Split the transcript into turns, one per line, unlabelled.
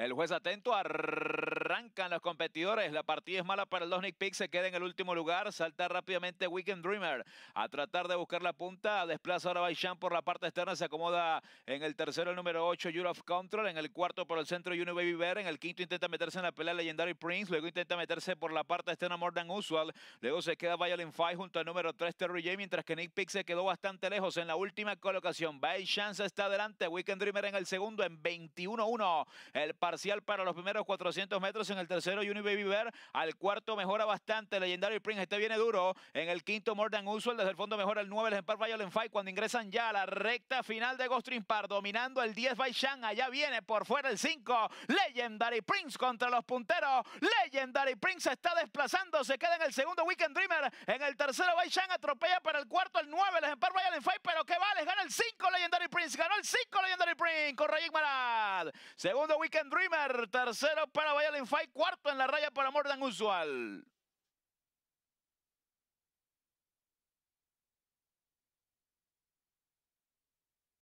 El juez atento, arrancan los competidores. La partida es mala para el Nick Pick, se queda en el último lugar. Salta rápidamente Weekend Dreamer a tratar de buscar la punta. Desplaza ahora Baishan por la parte externa, se acomoda en el tercero el número 8, You're of Control. En el cuarto por el centro, Juno Baby Bear. En el quinto intenta meterse en la pelea Legendary Prince. Luego intenta meterse por la parte externa More Than Usual. Luego se queda Violin Five junto al número 3, Terry J, mientras que Nick Pick se quedó bastante lejos en la última colocación. Baishan se está adelante, Weekend Dreamer en el segundo en 21-1. El parcial para los primeros 400 metros. En el tercero, Uni Bear. Al cuarto, mejora bastante. Legendary Prince, este viene duro. En el quinto, More Usual. Desde el fondo, mejora el 9, el Empire Violent Fight. Cuando ingresan ya a la recta final de Ghost Par, dominando el 10 by Allá viene por fuera el 5. Legendary Prince contra los punteros. Legendary Prince está desplazando. Se queda en el segundo Weekend Dreamer. En el tercero, by atropella para el cuarto, el 9, el Empire Violent Fight. Pero que vale, gana 5 Legendary Prince. Ganó el 5 Legendary Prince con Ray Marat. Segundo Weekend Dreamer. Tercero para Violin Fight. Cuarto en la raya para Mordan Usual.